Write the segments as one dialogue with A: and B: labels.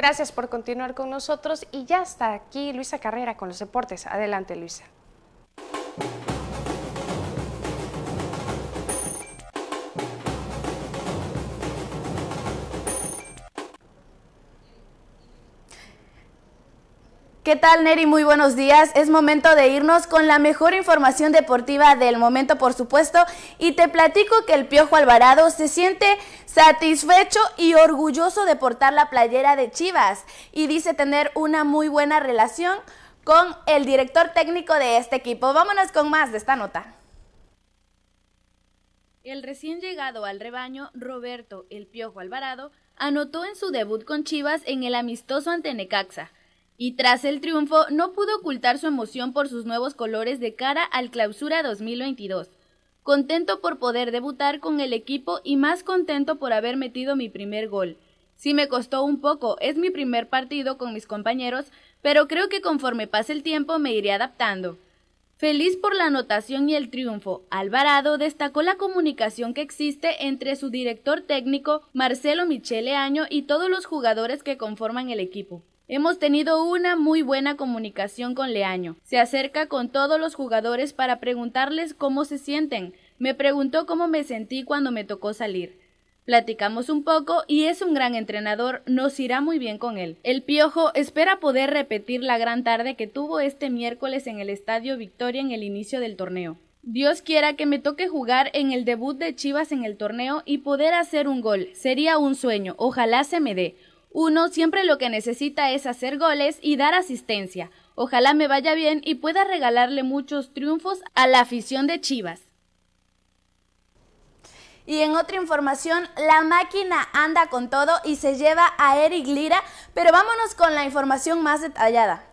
A: Gracias por continuar con nosotros y ya está aquí Luisa Carrera con los deportes. Adelante, Luisa. ¿Qué tal, Neri? Muy buenos días. Es momento de irnos con la mejor información deportiva del momento, por supuesto. Y te platico que el Piojo Alvarado se siente satisfecho y orgulloso de portar la playera de Chivas y dice tener una muy buena relación con el director técnico de este equipo. Vámonos con más de esta nota. El recién llegado al rebaño, Roberto El Piojo Alvarado, anotó en su debut con Chivas en el amistoso ante Necaxa y tras el triunfo no pudo ocultar su emoción por sus nuevos colores de cara al Clausura 2022. Contento por poder debutar con el equipo y más contento por haber metido mi primer gol. Sí me costó un poco, es mi primer partido con mis compañeros, pero creo que conforme pase el tiempo me iré adaptando. Feliz por la anotación y el triunfo, Alvarado destacó la comunicación que existe entre su director técnico Marcelo Michele Año y todos los jugadores que conforman el equipo. Hemos tenido una muy buena comunicación con Leaño. Se acerca con todos los jugadores para preguntarles cómo se sienten. Me preguntó cómo me sentí cuando me tocó salir. Platicamos un poco y es un gran entrenador, nos irá muy bien con él. El Piojo espera poder repetir la gran tarde que tuvo este miércoles en el Estadio Victoria en el inicio del torneo. Dios quiera que me toque jugar en el debut de Chivas en el torneo y poder hacer un gol. Sería un sueño, ojalá se me dé. Uno siempre lo que necesita es hacer goles y dar asistencia. Ojalá me vaya bien y pueda regalarle muchos triunfos a la afición de Chivas. Y en otra información, la máquina anda con todo y se lleva a Eric Lira, pero vámonos con la información más detallada.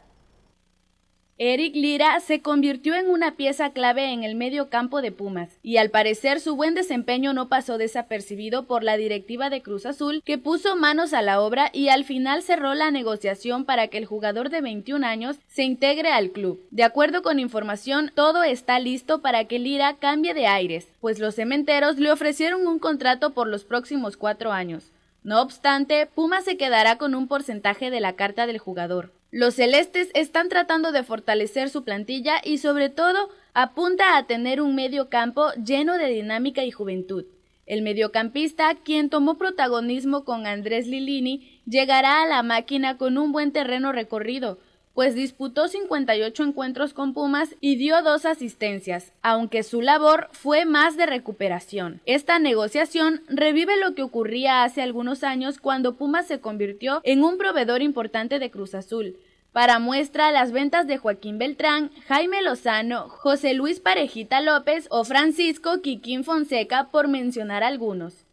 A: Eric Lira se convirtió en una pieza clave en el medio campo de Pumas, y al parecer su buen desempeño no pasó desapercibido por la directiva de Cruz Azul, que puso manos a la obra y al final cerró la negociación para que el jugador de 21 años se integre al club. De acuerdo con información, todo está listo para que Lira cambie de aires, pues los cementeros le ofrecieron un contrato por los próximos cuatro años. No obstante, Pumas se quedará con un porcentaje de la carta del jugador. Los celestes están tratando de fortalecer su plantilla y sobre todo apunta a tener un medio campo lleno de dinámica y juventud. El mediocampista, quien tomó protagonismo con Andrés Lilini, llegará a la máquina con un buen terreno recorrido, pues disputó 58 encuentros con Pumas y dio dos asistencias, aunque su labor fue más de recuperación. Esta negociación revive lo que ocurría hace algunos años cuando Pumas se convirtió en un proveedor importante de Cruz Azul. Para muestra las ventas de Joaquín Beltrán, Jaime Lozano, José Luis Parejita López o Francisco Quiquín Fonseca, por mencionar algunos.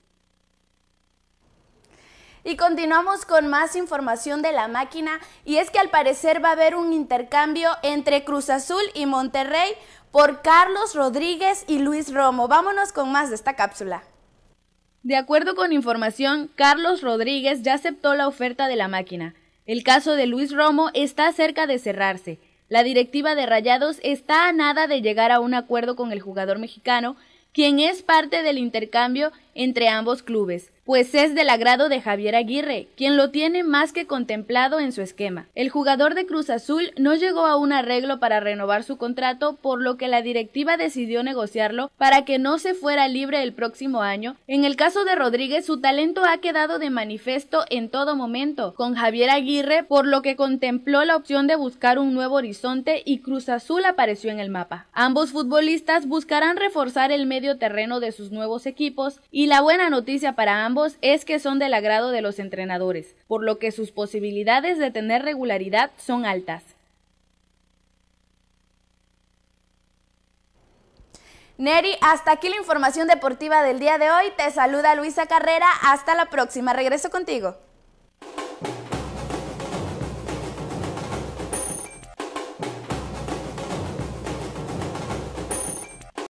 A: Y continuamos con más información de la máquina y es que al parecer va a haber un intercambio entre Cruz Azul y Monterrey por Carlos Rodríguez y Luis Romo. Vámonos con más de esta cápsula. De acuerdo con información, Carlos Rodríguez ya aceptó la oferta de la máquina. El caso de Luis Romo está cerca de cerrarse. La directiva de Rayados está a nada de llegar a un acuerdo con el jugador mexicano, quien es parte del intercambio entre ambos clubes pues es del agrado de Javier Aguirre, quien lo tiene más que contemplado en su esquema. El jugador de Cruz Azul no llegó a un arreglo para renovar su contrato, por lo que la directiva decidió negociarlo para que no se fuera libre el próximo año. En el caso de Rodríguez, su talento ha quedado de manifiesto en todo momento con Javier Aguirre, por lo que contempló la opción de buscar un nuevo horizonte y Cruz Azul apareció en el mapa. Ambos futbolistas buscarán reforzar el medio terreno de sus nuevos equipos y la buena noticia para ambos es que son del agrado de los entrenadores, por lo que sus posibilidades de tener regularidad son altas. Neri, hasta aquí la información deportiva del día de hoy. Te saluda Luisa Carrera. Hasta la próxima. Regreso contigo.